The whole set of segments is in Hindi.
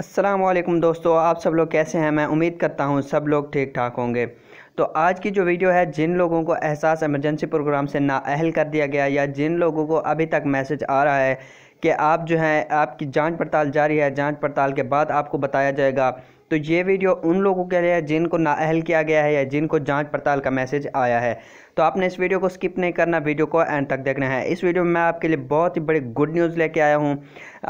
असलम दोस्तों आप सब लोग कैसे हैं मैं उम्मीद करता हूँ सब लोग ठीक ठाक होंगे तो आज की जो वीडियो है जिन लोगों को एहसास एमरजेंसी प्रोग्राम से नाअहल कर दिया गया या जिन लोगों को अभी तक मैसेज आ रहा है कि आप जो हैं आपकी जांच पड़ताल जारी है जांच पड़ताल के बाद आपको बताया जाएगा तो ये वीडियो उन लोगों के लिए जिनको नाअहल किया गया है या जिनको जांच पड़ताल का मैसेज आया है तो आपने इस वीडियो को स्किप नहीं करना वीडियो को एंड तक देखना है इस वीडियो में मैं आपके लिए बहुत ही बड़ी गुड न्यूज़ लेके आया हूँ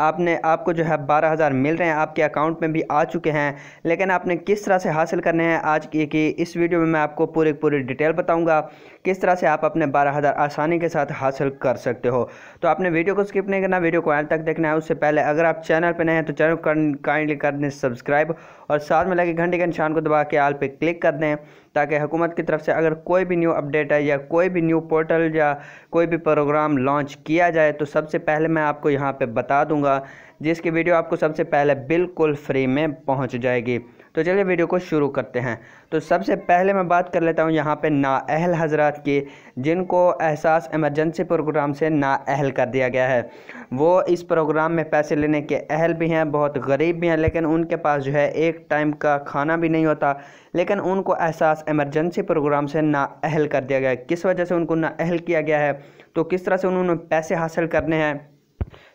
आपने आपको जो है बारह हज़ार मिल रहे हैं आपके अकाउंट में भी आ चुके हैं लेकिन आपने किस तरह से हासिल करने हैं आज की कि इस वीडियो में मैं आपको पूरी पूरी डिटेल बताऊँगा किस तरह से आप अपने बारह हज़ार आसानी के साथ हासिल कर सकते हो तो आपने वीडियो को स्किप नहीं करना वीडियो को एंड तक देखना है उससे पहले अगर आप चैनल पर नए हैं तो चैनल काइंडली कर दें सब्सक्राइब और साथ में लगे घंटे के निशान को दबा के आल पर क्लिक कर दें ताकि हुकूमत की तरफ से अगर कोई भी न्यू अपडेट है या कोई भी न्यू पोर्टल या कोई भी प्रोग्राम लॉन्च किया जाए तो सबसे पहले मैं आपको यहाँ पर बता दूँगा जिसकी वीडियो आपको सबसे पहले बिल्कुल फ्री में पहुंच जाएगी तो चलिए वीडियो को शुरू करते हैं तो सबसे पहले मैं बात कर लेता हूं यहाँ पे नाअहल हजरात की जिनको एहसास एमरजेंसी प्रोग्राम से नाअहल कर दिया गया है वो इस प्रोग्राम में पैसे लेने के अहल भी हैं बहुत गरीब भी हैं लेकिन उनके पास जो है एक टाइम का खाना भी नहीं होता लेकिन उनको एहसास इमरजेंसी प्रोग्राम से नाअहल कर दिया गया है किस वजह से उनको नाअहल किया गया है तो किस तरह से उन्होंने पैसे हासिल करने हैं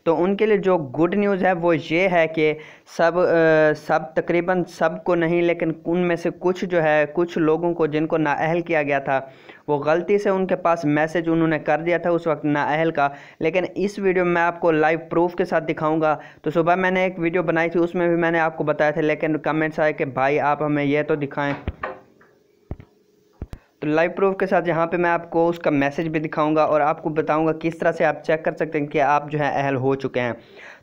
तो उनके लिए जो गुड न्यूज़ है वो ये है कि सब आ, सब तकरीबन सब को नहीं लेकिन उनमें से कुछ जो है कुछ लोगों को जिनको नाअहल किया गया था वो गलती से उनके पास मैसेज उन्होंने कर दिया था उस वक्त नाअहल का लेकिन इस वीडियो में आपको लाइव प्रूफ के साथ दिखाऊंगा तो सुबह मैंने एक वीडियो बनाई थी उसमें भी मैंने आपको बताया था लेकिन कमेंट्स आए कि भाई आप हमें यह तो दिखाएँ तो लाइव प्रूफ के साथ यहाँ पे मैं आपको उसका मैसेज भी दिखाऊंगा और आपको बताऊंगा किस तरह से आप चेक कर सकते हैं कि आप जो है अहल हो चुके हैं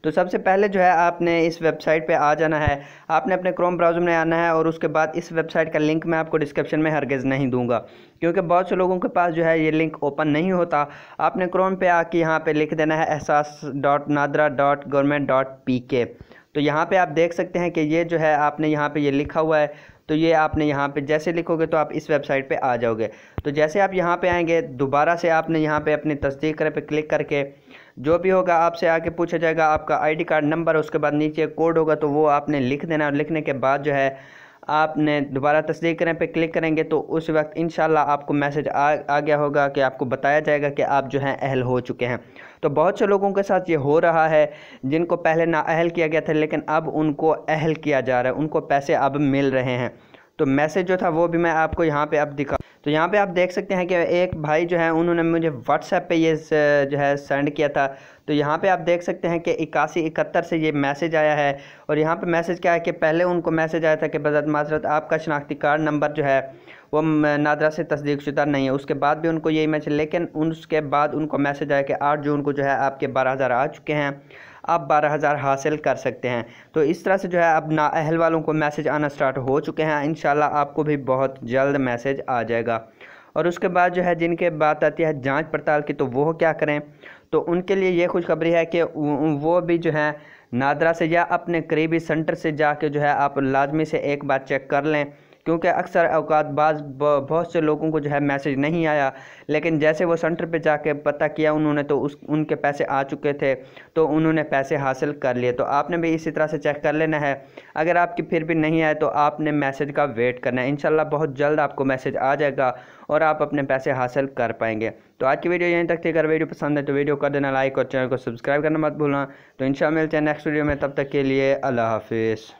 तो सबसे पहले जो है आपने इस वेबसाइट पे आ जाना है आपने अपने क्रोम ब्राउज़र में आना है और उसके बाद इस वेबसाइट का लिंक मैं आपको डिस्क्रिप्शन में हरगज़ नहीं दूंगा क्योंकि बहुत से लोगों के पास जो है ये लिंक ओपन नहीं होता आपने क्रोम पे आके यहाँ पे लिख देना है Ehsaas dot NADRA dot government dot P K तो यहाँ पर आप देख सकते हैं कि ये जो है आपने यहाँ पर ये लिखा हुआ है तो ये आपने यहाँ पे जैसे लिखोगे तो आप इस वेबसाइट पे आ जाओगे तो जैसे आप यहाँ पे आएंगे दोबारा से आपने यहाँ पे अपनी तस्दीक कर पे क्लिक करके जो भी होगा आपसे आके पूछा जाएगा आपका आईडी कार्ड नंबर उसके बाद नीचे कोड होगा तो वो आपने लिख देना और लिखने के बाद जो है आपने दोबारा तस्दीक करें पे क्लिक करेंगे तो उस वक्त इन आपको मैसेज आ, आ गया होगा कि आपको बताया जाएगा कि आप जो हैं अहल हो चुके हैं तो बहुत से लोगों के साथ ये हो रहा है जिनको पहले ना अहल किया गया था लेकिन अब उनको अहल किया जा रहा है उनको पैसे अब मिल रहे हैं तो मैसेज जो था वो भी मैं आपको यहाँ पर अब दिखा तो यहाँ पे आप देख सकते हैं कि एक भाई जो है उन्होंने मुझे व्हाट्सएप पे ये जो है सेंड किया था तो यहाँ पे आप देख सकते हैं कि इक्यासी इकहत्तर से ये मैसेज आया है और यहाँ पे मैसेज क्या है कि पहले उनको मैसेज आया था कि बजरत माजरत आपका शनाख्ती कार्ड नंबर जो है वो नादरा से तस्दीक शुदा नहीं है उसके बाद भी उनको यही मैसेज लेकिन उसके बाद उनको मैसेज आया कि आठ जून को जो है आपके बारह हज़ार आ चुके हैं आप बारह हज़ार हासिल कर सकते हैं तो इस तरह से जो है अब नाअहल वालों को मैसेज आना स्टार्ट हो चुके हैं इन आपको भी बहुत जल्द मैसेज आ जाएगा और उसके बाद जो है जिनके बात आती है जांच पड़ताल की तो वो क्या करें तो उनके लिए ये खुशखबरी है कि वो भी जो है नादरा से या अपने करीबी सेंटर से जाके जो है आप लाजमी से एक बार चेक कर लें क्योंकि अक्सर अवकात बाज बहुत से लोगों को जो है मैसेज नहीं आया लेकिन जैसे वो सेंटर पे जाके पता किया उन्होंने तो उस उनके पैसे आ चुके थे तो उन्होंने पैसे हासिल कर लिए तो आपने भी इसी तरह से चेक कर लेना है अगर आपकी फिर भी नहीं आए तो आपने मैसेज का वेट करना है इनशाला बहुत जल्द आपको मैसेज आ जाएगा और आप अपने पैसे हासिल कर पाएंगे तो आज की वीडियो यहीं तक थी अगर वीडियो पसंद है तो वीडियो कर देना लाइक और चैनल को सब्सक्राइब करना मत भूलना तो इन मिलते हैं नेक्स्ट वीडियो में तब तक के लिए अल्लाह हाफिज़